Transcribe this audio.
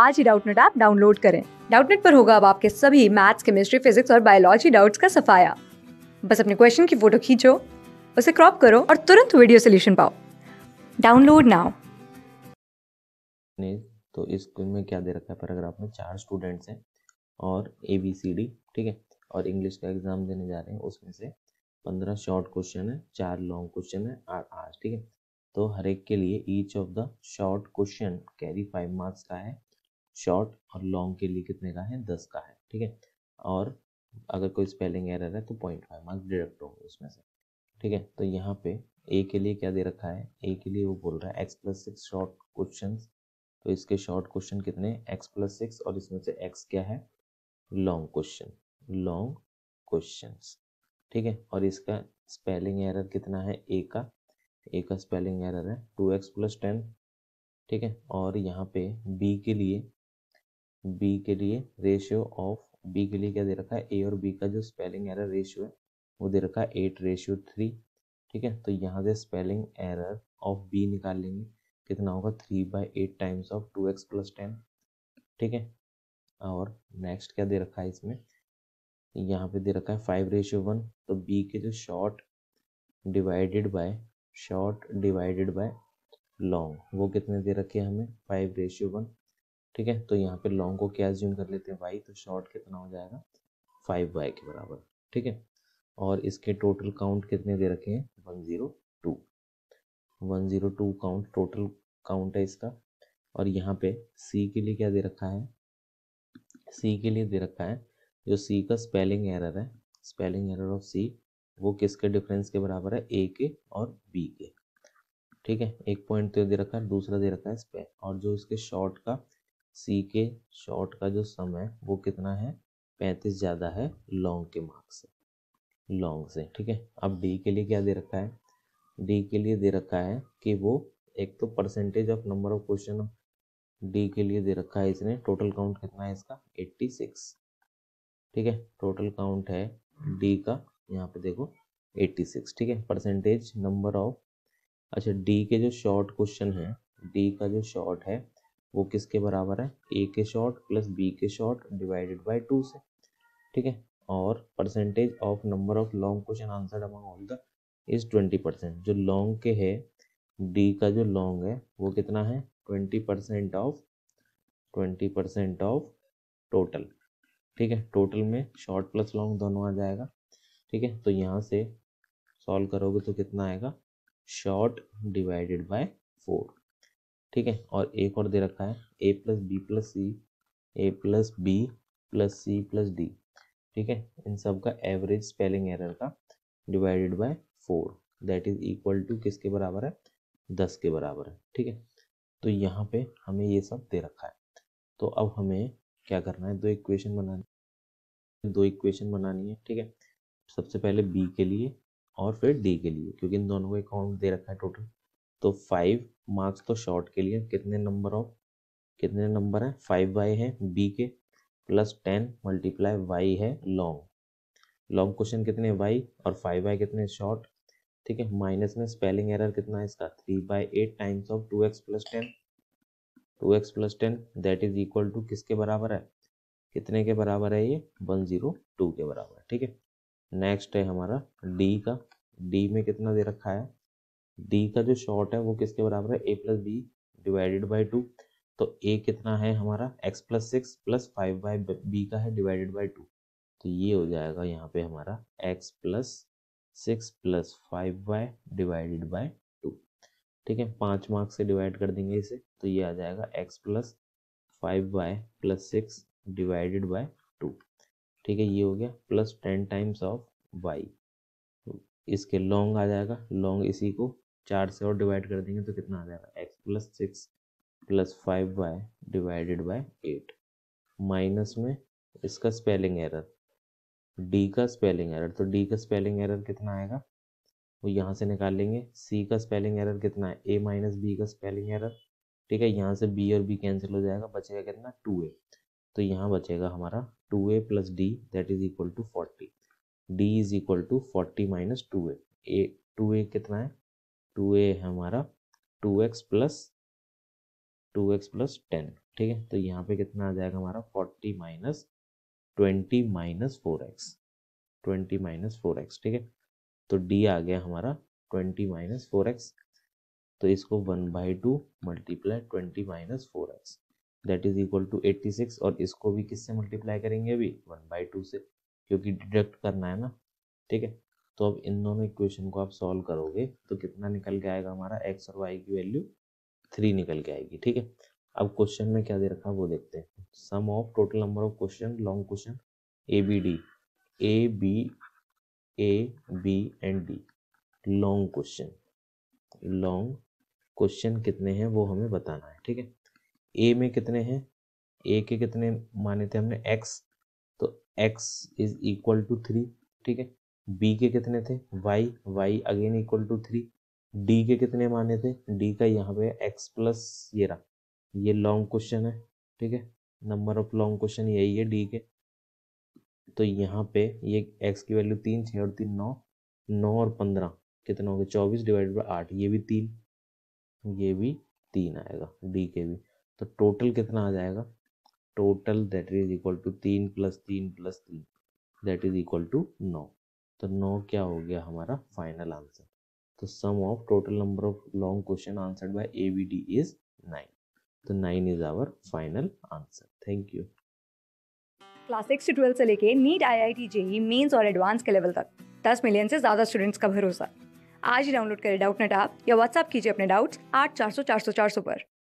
आज ही Doubtnut app download करें डाउटनेट पर होगा अब आपके सभी मैथ्स केमिस्ट्री फिजिक्स और बायोलॉजी डाउट्स का सफाया बस अपने क्वेश्चन की फोटो खींचो उसे क्रॉप करो और तुरंत वीडियो सोल्यूशन पाओ डाउनलोड नाउ तो इस में क्या दे रखा है पैराग्राफ में चार स्टूडेंट्स हैं और ए बी सी डी ठीक है और इंग्लिश का एग्जाम देने जा रहे हैं उसमें से पंद्रह शॉर्ट क्वेश्चन है चार लॉन्ग क्वेश्चन है आठ आठ ठीक है तो हर एक के लिए each of the short question carry five marks का है शॉर्ट और लॉन्ग के लिए कितने का है दस का है ठीक है और अगर कोई स्पेलिंग एरर है तो पॉइंट फाइव मार्क्स डिडक्ट होंगे उसमें से ठीक है तो यहाँ पे ए के लिए क्या दे रखा है ए के लिए वो बोल रहा है X plus six short question तो इसके शॉर्ट क्वेश्चन कितने एक्स प्लस सिक्स और इसमें से एक्स क्या है लॉन्ग क्वेश्चन लॉन्ग क्वेश्चन ठीक है और इसका स्पेलिंग एरर कितना है ए का ए का स्पेलिंग एरर है टू एक्स प्लस टेन ठीक है और यहाँ पे बी के लिए बी के लिए रेशियो ऑफ बी के लिए क्या दे रखा है ए और बी का जो स्पेलिंग एरर रेशियो है वो दे रखा है एट रेशियो थ्री ठीक है तो यहाँ से स्पेलिंग एरर ऑफ बी निकाल लेंगे कितना होगा three by eight times of two X plus ten ठीक है और नेक्स्ट क्या दे रखा है इसमें यहाँ पे दे रखा है फाइव रेशियो वन तो बी के जो short divided by short divided by long वो कितने दे रखे हैं हमें फाइव रेशियो वन ठीक है तो यहाँ पे लॉन्ग को क्या ज्यूम कर लेते हैं वाई तो शॉर्ट कितना हो जाएगा फाइव वाई के बराबर ठीक है और इसके टोटल काउंट कितने दे रखे हैं one zero two one zero two count total count है इसका और यहाँ पे सी के लिए क्या दे रखा है सी के लिए दे रखा है जो सी का स्पेलिंग एरर है स्पेलिंग एरर ऑफ सी वो किसके डिफरेंस के बराबर है ए के और बी के ठीक है एक पॉइंट तो दे रखा है दूसरा दे रखा है स्पेल और जो इसके शॉर्ट का सी के शॉर्ट का जो सम है वो कितना है पैंतीस ज़्यादा है लॉन्ग के मार्क्स से लॉन्ग से ठीक है अब डी के लिए क्या दे रखा है डी के लिए दे रखा है कि वो एक तो percentage of number of question D के लिए दे रखा है इसने टोटल काउंट कितना है इसका एट्टी सिक्स ठीक है टोटल काउंट है डी का यहाँ पे देखो एट्टी सिक्स ठीक है परसेंटेज नंबर ऑफ अच्छा डी के जो शॉर्ट क्वेश्चन है डी का जो शॉर्ट है वो किसके बराबर है ए के शॉर्ट प्लस बी के शॉर्ट डिवाइडेड बाई टू से ठीक है और percentage of number of long question answer among all the is twenty percent जो लॉन्ग के है डी का जो लॉन्ग है वो कितना है twenty percent of twenty percent of total ठीक है टोटल में शॉर्ट प्लस लॉन्ग दोनों आ जाएगा ठीक है तो यहाँ से सॉल्व करोगे तो कितना आएगा शॉर्ट डिवाइडेड बाय फोर ठीक है और एक और दे रखा है A plus B plus C A plus B plus C plus D ठीक है इन सब का एवरेज स्पेलिंग एरर का divided by four that is equal to किसके बराबर है दस के बराबर है ठीक है तो यहाँ पे हमें ये सब दे रखा है तो अब हमें क्या करना है दो इक्वेशन बनानी दो इक्वेशन बनानी है ठीक है सबसे पहले बी के लिए और फिर डी के लिए क्योंकि इन दोनों को अकाउंट दे रखा है टोटल तो फाइव मार्क्स तो शॉर्ट के लिए कितने नंबर ऑफ कितने नंबर हैं फाइव वाई है बी के प्लस टेन मल्टीप्लाई वाई है लॉन्ग लॉन्ग क्वेश्चन कितने वाई और फाइव वाई कितने शॉर्ट ठीक है माइनस में स्पेलिंग एरर कितना है इसका three by eight times of two X plus ten two X plus ten that is equal to किसके बराबर है कितने के बराबर है ये वन जीरो टू के बराबर है ठीक है नेक्स्ट है हमारा डी का डी में कितना दे रखा है डी का जो शॉर्ट है वो किसके बराबर है A plus B divided by two तो ए कितना है हमारा X plus six plus five by B का है डिवाइडेड बाई टू तो ये हो जाएगा यहाँ पे हमारा X plus six plus five by divided by two ठीक है पाँच मार्क्स से डिवाइड कर देंगे इसे तो ये आ जाएगा X plus five by plus six divided by two ठीक है ये हो गया plus ten times of Y इसके लॉन्ग आ जाएगा लॉन्ग इसी को चार से और डिवाइड कर देंगे तो कितना आ जाएगा X plus six plus five Y divided by eight minus में इसका स्पेलिंग एरर डी का स्पेलिंग एरर तो डी का स्पेलिंग एरर कितना आएगा वो यहाँ से निकाल लेंगे सी का स्पेलिंग एरर कितना है ए माइनस बी का स्पेलिंग एरर ठीक है यहाँ से बी और बी कैंसिल हो जाएगा बचेगा कितना टू ए तो यहाँ बचेगा हमारा two A plus D that is equal to forty D is equal to forty minus two A two A कितना है टू ए है हमारा two X plus two X plus ten ठीक है तो यहाँ पे कितना आ जाएगा हमारा forty minus twenty minus four X twenty minus four X ठीक है तो डी आ गया हमारा ट्वेंटी माइनस फोर एक्स तो इसको one by two multiply twenty minus four X that is equal to eighty six और इसको भी किससे मल्टीप्लाई करेंगे अभी वन बाई टू से क्योंकि डिडक्ट करना है ना ठीक है तो अब इन दोनों इक्वेशन को आप सॉल्व करोगे तो कितना निकल के आएगा हमारा एक्स और वाई की वैल्यू थ्री निकल के आएगी ठीक है अब क्वेश्चन में क्या दे रखा है वो देखते हैं sum of total number of question long question A B D A B A B and D long question long question कितने हैं वो हमें बताना है ठीक है ए में कितने हैं ए के कितने माने थे हमने एक्स तो X is equal to three ठीक है बी के कितने थे Y Y again equal to three D के कितने माने थे डी का यहाँ पे एक्स प्लस ये रहा ये लॉन्ग क्वेश्चन है ठीक है नंबर ऑफ लॉन्ग क्वेश्चन यही है डी के तो यहाँ पे ये एक्स की वैल्यू तीन छः और तीन नौ नौ और पंद्रह कितना हो गया चौबीस डिवाइड बाई आठ ये भी तीन ये भी तीन आएगा डी के भी तो टोटल कितना आ जाएगा total that is equal to तीन प्लस तीन प्लस तीन दैट इज इक्वल टू नौ तो नौ क्या हो गया हमारा फाइनल आंसर तो sum of total number of long question answered by A B D is nine तो nine is our final answer thank you class six से ट्वेल्थ से लेके NEET I I T JEE mains और advance के level तक दस million से ज़्यादा स्टूडेंट्स का भरोसा आज ही डाउनलोड करें डाउट नेट ऐप या व्हाट्सएप कीजिए अपने डाउट्स आठ चार सौ चार सौ चार सौ पर